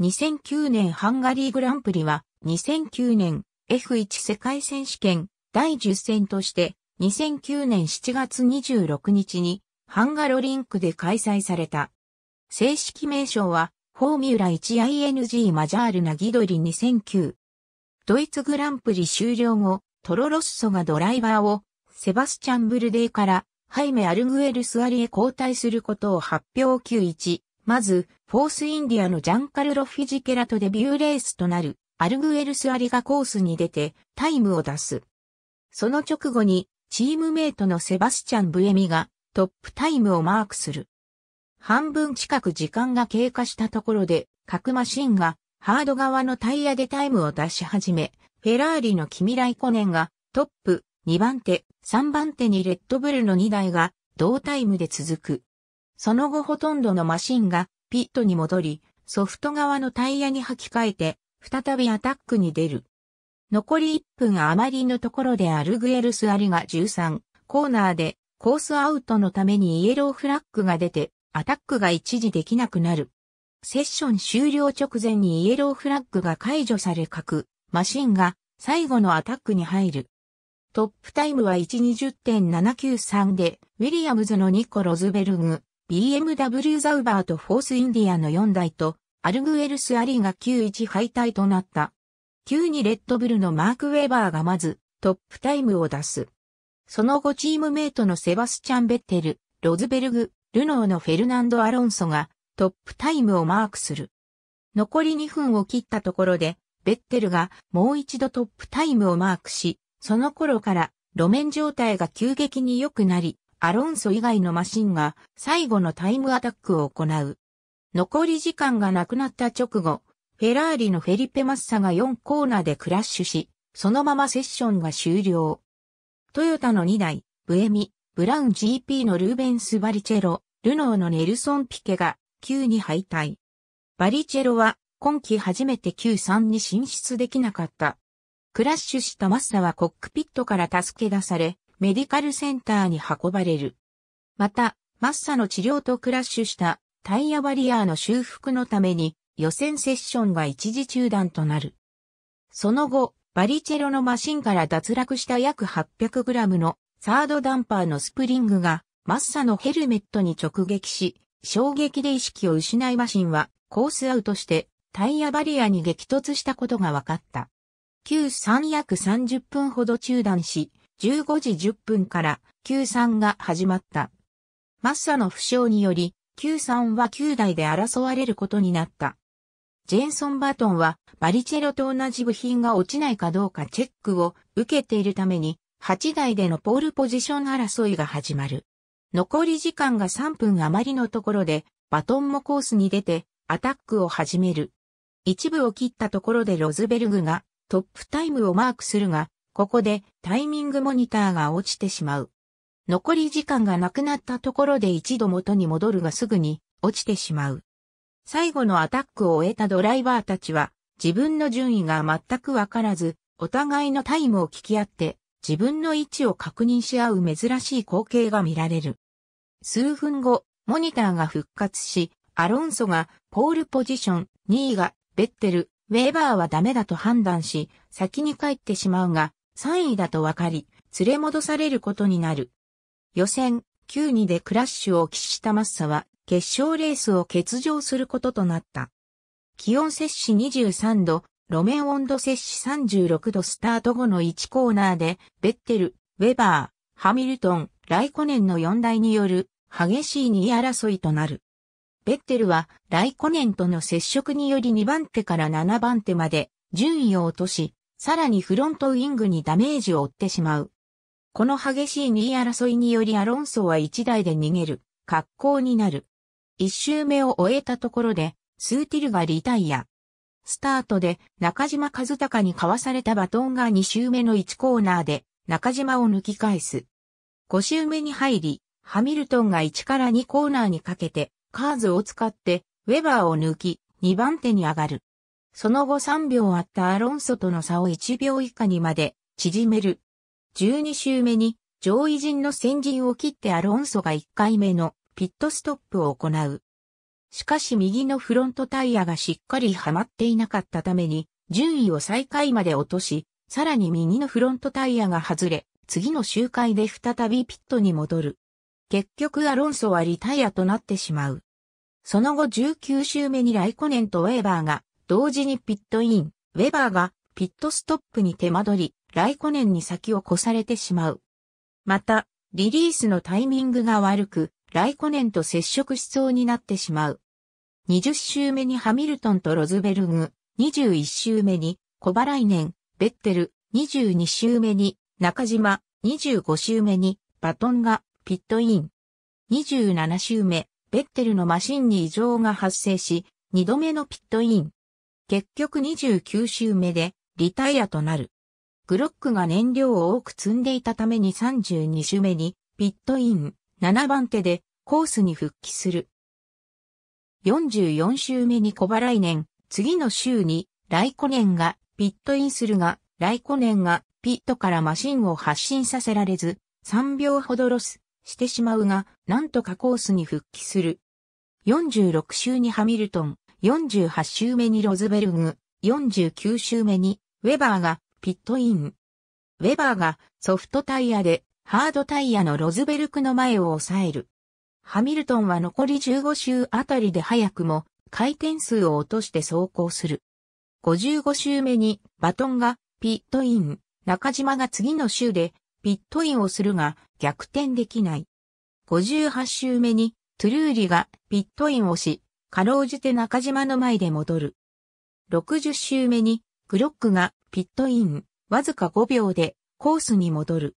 2009年ハンガリーグランプリは、2009年 F1 世界選手権第10戦として、2009年7月26日にハンガロリンクで開催された。正式名称は、フォーミュラ 1ING マジャールナギドリ2009。ドイツグランプリ終了後、トロロッソがドライバーをセバスチャン・ブルデーからハイメ・アルグエル・スアリへ交代することを発表91まず、フォースインディアのジャンカルロ・フィジケラとデビューレースとなる、アルグエルス・アリがコースに出て、タイムを出す。その直後に、チームメイトのセバスチャン・ブエミが、トップタイムをマークする。半分近く時間が経過したところで、各マシンが、ハード側のタイヤでタイムを出し始め、フェラーリのキミライコネンが、トップ、2番手、3番手にレッドブルの2台が、同タイムで続く。その後ほとんどのマシンがピットに戻り、ソフト側のタイヤに履き替えて、再びアタックに出る。残り1分余りのところでアルグエルスアリが13、コーナーでコースアウトのためにイエローフラッグが出て、アタックが一時できなくなる。セッション終了直前にイエローフラッグが解除され各、マシンが最後のアタックに入る。トップタイムは120.793で、ウィリアムズのニコ・ロズベルグ、BMW ザウバーとフォースインディアの4台と、アルグエルスアリーが91敗退となった。9にレッドブルのマーク・ウェバーがまずトップタイムを出す。その後チームメイトのセバスチャン・ベッテル、ロズベルグ、ルノーのフェルナンド・アロンソがトップタイムをマークする。残り2分を切ったところで、ベッテルがもう一度トップタイムをマークし、その頃から路面状態が急激に良くなり、アロンソ以外のマシンが最後のタイムアタックを行う。残り時間がなくなった直後、フェラーリのフェリペ・マッサが4コーナーでクラッシュし、そのままセッションが終了。トヨタの2台、ブエミ、ブラウン GP のルーベンス・バリチェロ、ルノーのネルソン・ピケが9に敗退。バリチェロは今季初めて Q3 に進出できなかった。クラッシュしたマッサはコックピットから助け出され、メディカルセンターに運ばれる。また、マッサの治療とクラッシュしたタイヤバリアーの修復のために予選セッションが一時中断となる。その後、バリチェロのマシンから脱落した約 800g のサードダンパーのスプリングがマッサのヘルメットに直撃し、衝撃で意識を失いマシンはコースアウトしてタイヤバリアに激突したことが分かった。Q3 約30分ほど中断し、15時10分から q 三が始まった。マッサの負傷により、q 三は9台で争われることになった。ジェンソン・バトンはバリチェロと同じ部品が落ちないかどうかチェックを受けているために8台でのポールポジション争いが始まる。残り時間が3分余りのところでバトンもコースに出てアタックを始める。一部を切ったところでロズベルグがトップタイムをマークするがここでタイミングモニターが落ちてしまう。残り時間がなくなったところで一度元に戻るがすぐに落ちてしまう。最後のアタックを終えたドライバーたちは自分の順位が全くわからず、お互いのタイムを聞き合って自分の位置を確認し合う珍しい光景が見られる。数分後、モニターが復活し、アロンソがポールポジション、2位がベッテル、ウェーバーはダメだと判断し、先に帰ってしまうが、3位だと分かり、連れ戻されることになる。予選、9-2でクラッシュを喫したマッサは、決勝レースを欠場することとなった。気温摂氏23度、路面温度摂氏36度スタート後の1コーナーで、ベッテル、ウェバー、ハミルトン、ライコネンの4台による激しい2位争いとなる。ベッテルはライコネンとの接触により2番手から7番手まで順位を落とし、さらにフロントウィングにダメージを負ってしまう。この激しい2位争いによりアロンソは1台で逃げる、格好になる。1周目を終えたところで、スーティルがリタイア。スタートで中島和孝に交わされたバトンが2周目の1コーナーで中島を抜き返す。5周目に入り、ハミルトンが1から2コーナーにかけてカーズを使ってウェバーを抜き2番手に上がる。その後3秒あったアロンソとの差を1秒以下にまで縮める。12周目に上位陣の先陣を切ってアロンソが1回目のピットストップを行う。しかし右のフロントタイヤがしっかりはまっていなかったために順位を最下位まで落とし、さらに右のフロントタイヤが外れ、次の周回で再びピットに戻る。結局アロンソはリタイアとなってしまう。その後19周目にライコネンとウェーバーが同時にピットイン、ウェバーがピットストップに手間取り、ライコネンに先を越されてしまう。また、リリースのタイミングが悪く、ライコネンと接触しそうになってしまう。20周目にハミルトンとロズベルグ、21周目に小バライネン、ベッテル、22周目に中島、25周目にバトンがピットイン。27周目、ベッテルのマシンに異常が発生し、2度目のピットイン。結局29周目でリタイアとなる。グロックが燃料を多く積んでいたために32周目にピットイン7番手でコースに復帰する。44周目に小払い年、次の週にライコネンがピットインするが、ライコネンがピットからマシンを発進させられず、3秒ほどロスしてしまうが、なんとかコースに復帰する。46周にハミルトン、48周目にロズベルグ、49周目にウェバーがピットイン。ウェバーがソフトタイヤでハードタイヤのロズベルクの前を抑える。ハミルトンは残り15周あたりで早くも回転数を落として走行する。55周目にバトンがピットイン。中島が次の週でピットインをするが逆転できない。58周目にトゥルーリがピットインをし、かろうじて中島の前で戻る。60周目に、グロックがピットイン、わずか5秒でコースに戻る。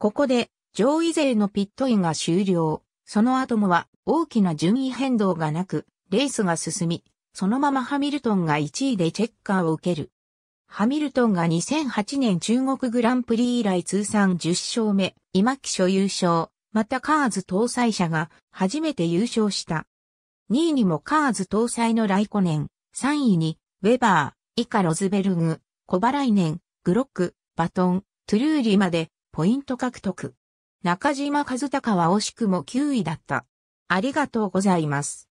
ここで上位勢のピットインが終了。その後もは大きな順位変動がなく、レースが進み、そのままハミルトンが1位でチェッカーを受ける。ハミルトンが2008年中国グランプリ以来通算10勝目、今期所優勝、またカーズ搭載車が初めて優勝した。2位にもカーズ搭載のライコネン、3位に、ウェバー、以下ロズベルグ、コバライネン、グロック、バトン、トゥルーリまで、ポイント獲得。中島和孝は惜しくも9位だった。ありがとうございます。